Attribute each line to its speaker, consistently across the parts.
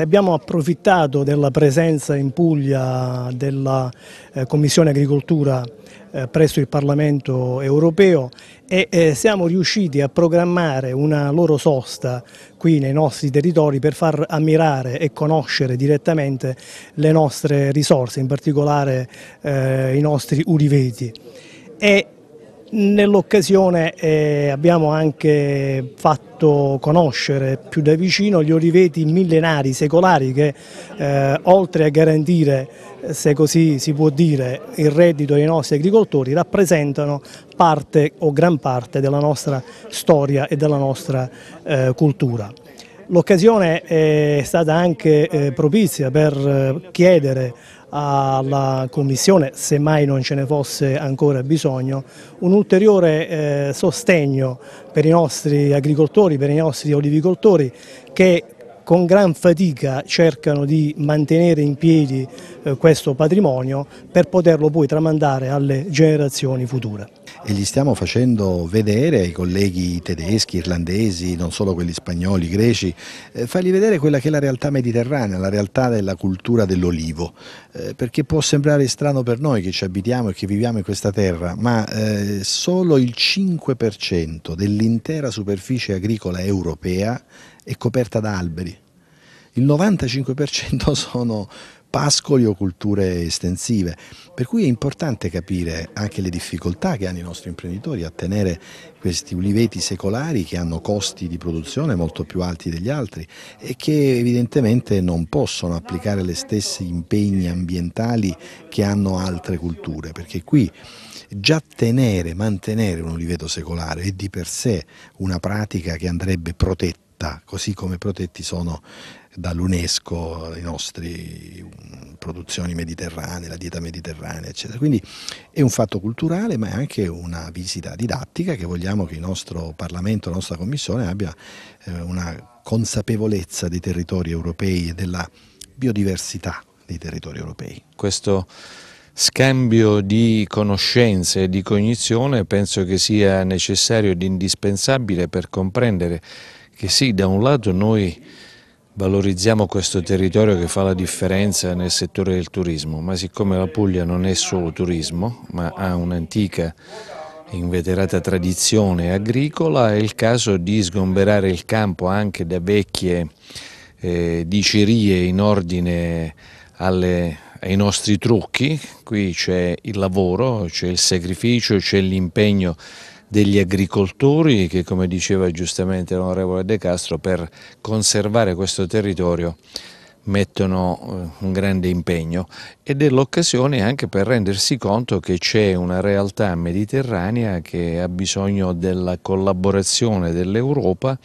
Speaker 1: Abbiamo approfittato della presenza in Puglia della eh, Commissione Agricoltura eh, presso il Parlamento europeo e eh, siamo riusciti a programmare una loro sosta qui nei nostri territori per far ammirare e conoscere direttamente le nostre risorse, in particolare i nostri uliveti. E Nell'occasione eh, abbiamo anche fatto conoscere più da vicino gli oliveti millenari secolari che eh, oltre a garantire, eh, se così si può dire, il reddito dei nostri agricoltori rappresentano parte o gran parte della nostra storia e della nostra eh, cultura. L'occasione eh, è stata anche eh, propizia per eh, chiedere alla Commissione, se mai non ce ne fosse ancora bisogno, un ulteriore sostegno per i nostri agricoltori, per i nostri olivicoltori che con gran fatica cercano di mantenere in piedi questo patrimonio per poterlo poi tramandare alle generazioni future
Speaker 2: e gli stiamo facendo vedere ai colleghi tedeschi, irlandesi, non solo quelli spagnoli, greci, eh, fargli vedere quella che è la realtà mediterranea, la realtà della cultura dell'olivo, eh, perché può sembrare strano per noi che ci abitiamo e che viviamo in questa terra, ma eh, solo il 5% dell'intera superficie agricola europea è coperta da alberi il 95% sono pascoli o culture estensive, per cui è importante capire anche le difficoltà che hanno i nostri imprenditori a tenere questi uliveti secolari che hanno costi di produzione molto più alti degli altri e che evidentemente non possono applicare gli stessi impegni ambientali che hanno altre culture, perché qui già tenere, mantenere un uliveto secolare è di per sé una pratica che andrebbe protetta città, così come protetti sono dall'UNESCO le nostre mm, produzioni mediterranee, la dieta mediterranea, eccetera. Quindi è un fatto culturale, ma è anche una visita didattica che vogliamo che il nostro Parlamento, la nostra Commissione abbia eh, una consapevolezza dei territori europei e della biodiversità dei territori europei.
Speaker 3: Questo scambio di conoscenze e di cognizione penso che sia necessario ed indispensabile per comprendere che sì, da un lato noi valorizziamo questo territorio che fa la differenza nel settore del turismo, ma siccome la Puglia non è solo turismo, ma ha un'antica inveterata tradizione agricola, è il caso di sgomberare il campo anche da vecchie eh, dicerie in ordine alle, ai nostri trucchi, qui c'è il lavoro, c'è il sacrificio, c'è l'impegno degli agricoltori che come diceva giustamente l'onorevole De Castro per conservare questo territorio mettono eh, un grande impegno ed è l'occasione anche per rendersi conto che c'è una realtà mediterranea che ha bisogno della collaborazione dell'Europa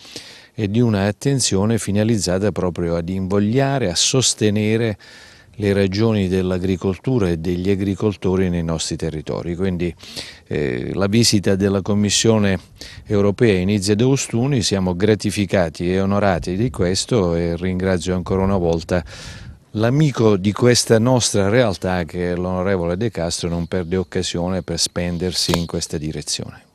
Speaker 3: e di un'attenzione finalizzata proprio ad invogliare, a sostenere le ragioni dell'agricoltura e degli agricoltori nei nostri territori. Quindi eh, la visita della Commissione europea inizia ad Ostuni, siamo gratificati e onorati di questo e ringrazio ancora una volta L'amico di questa nostra realtà, che l'onorevole De Castro, non perde occasione per spendersi in questa direzione.